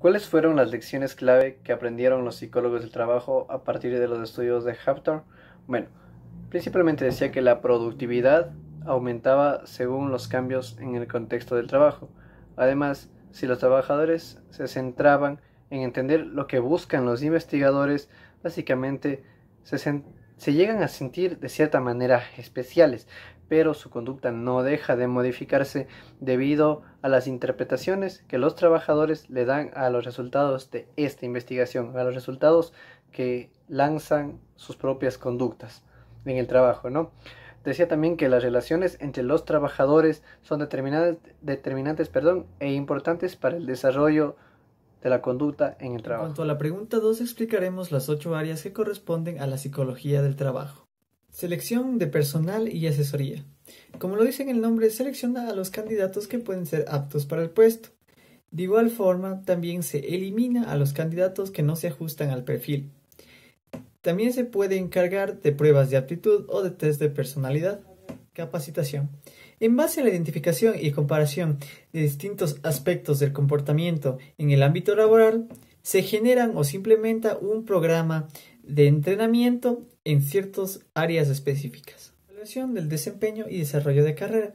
¿Cuáles fueron las lecciones clave que aprendieron los psicólogos del trabajo a partir de los estudios de Haptor? Bueno, principalmente decía que la productividad aumentaba según los cambios en el contexto del trabajo. Además, si los trabajadores se centraban en entender lo que buscan los investigadores, básicamente se centraban se llegan a sentir de cierta manera especiales, pero su conducta no deja de modificarse debido a las interpretaciones que los trabajadores le dan a los resultados de esta investigación, a los resultados que lanzan sus propias conductas en el trabajo, ¿no? Decía también que las relaciones entre los trabajadores son determinantes, determinantes e importantes para el desarrollo de la conducta en el trabajo. En cuanto a la pregunta 2, explicaremos las ocho áreas que corresponden a la psicología del trabajo. Selección de personal y asesoría. Como lo dice en el nombre, selecciona a los candidatos que pueden ser aptos para el puesto. De igual forma, también se elimina a los candidatos que no se ajustan al perfil. También se puede encargar de pruebas de aptitud o de test de personalidad. Capacitación. En base a la identificación y comparación de distintos aspectos del comportamiento en el ámbito laboral, se generan o se implementa un programa de entrenamiento en ciertas áreas específicas. Evaluación del desempeño y desarrollo de carrera.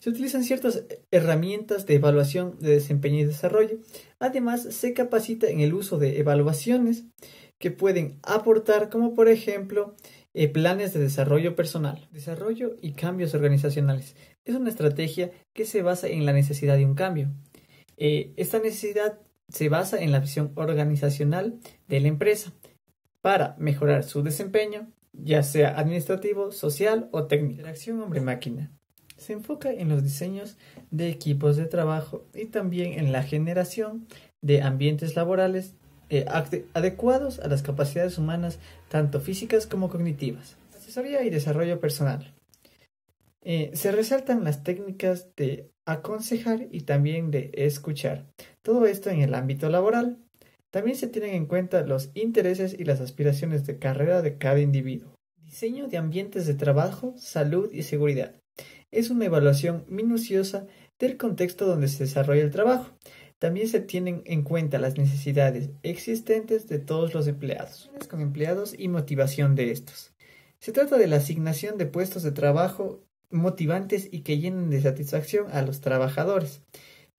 Se utilizan ciertas herramientas de evaluación de desempeño y desarrollo. Además, se capacita en el uso de evaluaciones que pueden aportar, como por ejemplo, eh, planes de desarrollo personal, desarrollo y cambios organizacionales. Es una estrategia que se basa en la necesidad de un cambio. Eh, esta necesidad se basa en la visión organizacional de la empresa para mejorar su desempeño, ya sea administrativo, social o técnico. acción hombre-máquina. Se enfoca en los diseños de equipos de trabajo y también en la generación de ambientes laborales eh, adecuados a las capacidades humanas, tanto físicas como cognitivas. Asesoría y desarrollo personal. Eh, se resaltan las técnicas de aconsejar y también de escuchar. Todo esto en el ámbito laboral. También se tienen en cuenta los intereses y las aspiraciones de carrera de cada individuo. Diseño de ambientes de trabajo, salud y seguridad. Es una evaluación minuciosa del contexto donde se desarrolla el trabajo, también se tienen en cuenta las necesidades existentes de todos los empleados, con empleados y motivación de estos. Se trata de la asignación de puestos de trabajo motivantes y que llenen de satisfacción a los trabajadores.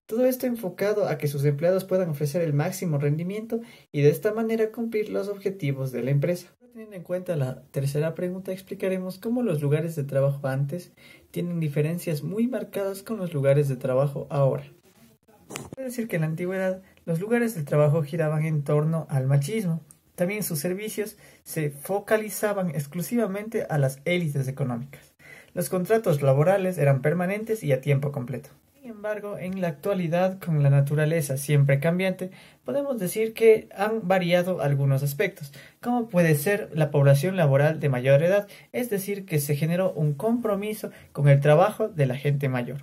Todo esto enfocado a que sus empleados puedan ofrecer el máximo rendimiento y de esta manera cumplir los objetivos de la empresa. Teniendo en cuenta la tercera pregunta, explicaremos cómo los lugares de trabajo antes tienen diferencias muy marcadas con los lugares de trabajo ahora. Es decir, que en la antigüedad los lugares de trabajo giraban en torno al machismo. También sus servicios se focalizaban exclusivamente a las élites económicas. Los contratos laborales eran permanentes y a tiempo completo. Sin embargo, en la actualidad, con la naturaleza siempre cambiante, podemos decir que han variado algunos aspectos, como puede ser la población laboral de mayor edad, es decir, que se generó un compromiso con el trabajo de la gente mayor.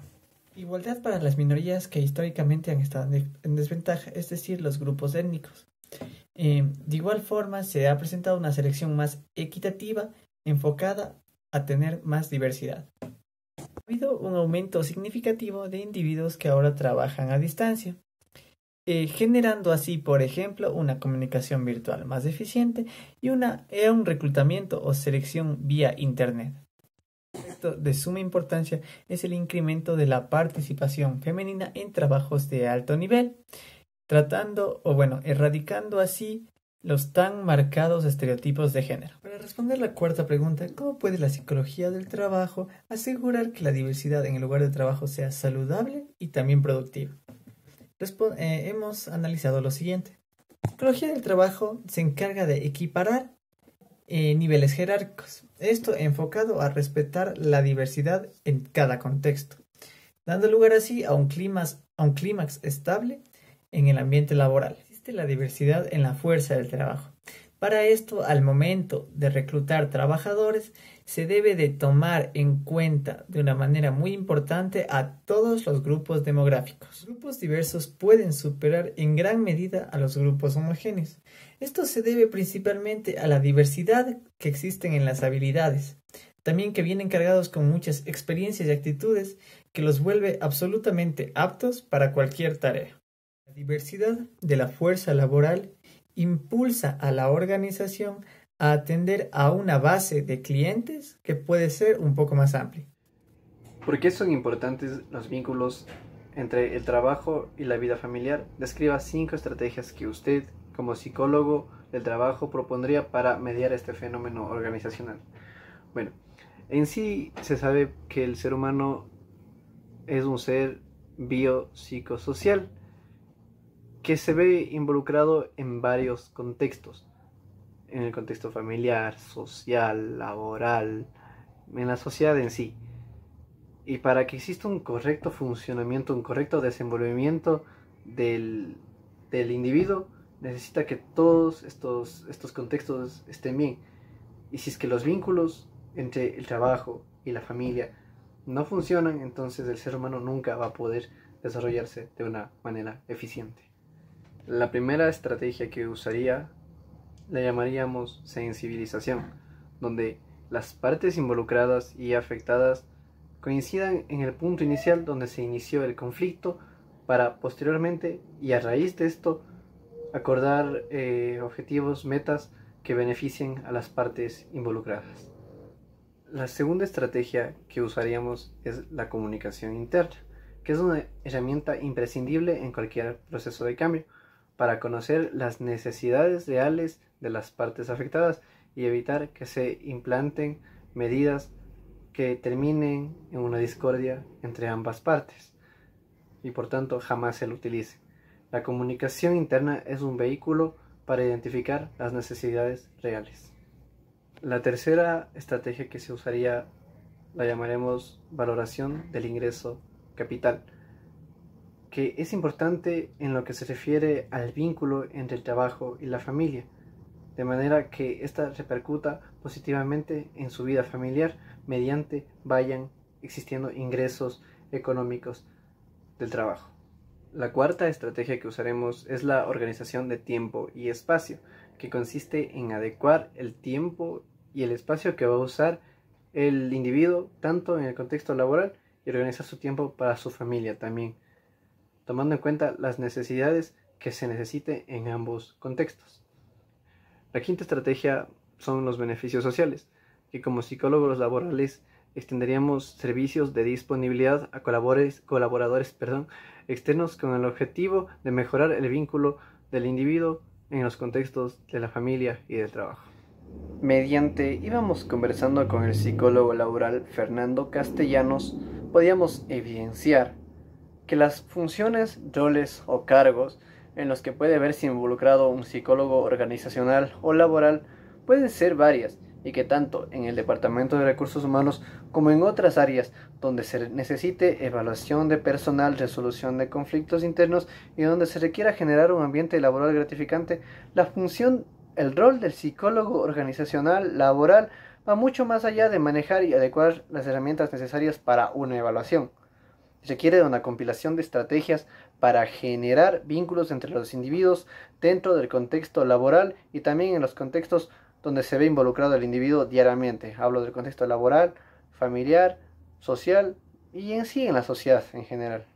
Igualdad para las minorías que históricamente han estado en desventaja, es decir, los grupos étnicos. Eh, de igual forma, se ha presentado una selección más equitativa enfocada a tener más diversidad. Ha habido un aumento significativo de individuos que ahora trabajan a distancia, eh, generando así, por ejemplo, una comunicación virtual más eficiente y eh, un reclutamiento o selección vía Internet de suma importancia es el incremento de la participación femenina en trabajos de alto nivel, tratando o bueno, erradicando así los tan marcados estereotipos de género. Para responder la cuarta pregunta, ¿cómo puede la psicología del trabajo asegurar que la diversidad en el lugar de trabajo sea saludable y también productiva? Eh, hemos analizado lo siguiente. psicología del trabajo se encarga de equiparar eh, niveles jerárquicos. Esto enfocado a respetar la diversidad en cada contexto, dando lugar así a un a un clímax estable en el ambiente laboral. Existe la diversidad en la fuerza del trabajo. Para esto, al momento de reclutar trabajadores, se debe de tomar en cuenta de una manera muy importante a todos los grupos demográficos. Grupos diversos pueden superar en gran medida a los grupos homogéneos. Esto se debe principalmente a la diversidad que existen en las habilidades, también que vienen cargados con muchas experiencias y actitudes que los vuelve absolutamente aptos para cualquier tarea. La diversidad de la fuerza laboral impulsa a la organización a atender a una base de clientes que puede ser un poco más amplia. ¿Por qué son importantes los vínculos entre el trabajo y la vida familiar? Describa cinco estrategias que usted, como psicólogo del trabajo, propondría para mediar este fenómeno organizacional. Bueno, en sí se sabe que el ser humano es un ser biopsicosocial que se ve involucrado en varios contextos, en el contexto familiar, social, laboral, en la sociedad en sí. Y para que exista un correcto funcionamiento, un correcto desenvolvimiento del, del individuo, necesita que todos estos, estos contextos estén bien. Y si es que los vínculos entre el trabajo y la familia no funcionan, entonces el ser humano nunca va a poder desarrollarse de una manera eficiente. La primera estrategia que usaría la llamaríamos sensibilización, donde las partes involucradas y afectadas coincidan en el punto inicial donde se inició el conflicto para posteriormente y a raíz de esto acordar eh, objetivos, metas que beneficien a las partes involucradas. La segunda estrategia que usaríamos es la comunicación interna, que es una herramienta imprescindible en cualquier proceso de cambio, para conocer las necesidades reales de las partes afectadas y evitar que se implanten medidas que terminen en una discordia entre ambas partes y por tanto jamás se lo utilice. La comunicación interna es un vehículo para identificar las necesidades reales. La tercera estrategia que se usaría la llamaremos valoración del ingreso capital que es importante en lo que se refiere al vínculo entre el trabajo y la familia, de manera que ésta repercuta positivamente en su vida familiar mediante vayan existiendo ingresos económicos del trabajo. La cuarta estrategia que usaremos es la organización de tiempo y espacio, que consiste en adecuar el tiempo y el espacio que va a usar el individuo tanto en el contexto laboral y organizar su tiempo para su familia también tomando en cuenta las necesidades que se necesite en ambos contextos. La quinta estrategia son los beneficios sociales, que como psicólogos laborales extenderíamos servicios de disponibilidad a colaboradores, colaboradores perdón, externos con el objetivo de mejorar el vínculo del individuo en los contextos de la familia y del trabajo. Mediante íbamos conversando con el psicólogo laboral Fernando Castellanos, podíamos evidenciar que las funciones, roles o cargos en los que puede verse involucrado un psicólogo organizacional o laboral pueden ser varias y que tanto en el Departamento de Recursos Humanos como en otras áreas donde se necesite evaluación de personal, resolución de conflictos internos y donde se requiera generar un ambiente laboral gratificante, la función, el rol del psicólogo organizacional laboral va mucho más allá de manejar y adecuar las herramientas necesarias para una evaluación. Requiere de una compilación de estrategias para generar vínculos entre los individuos dentro del contexto laboral y también en los contextos donde se ve involucrado el individuo diariamente. Hablo del contexto laboral, familiar, social y en sí en la sociedad en general.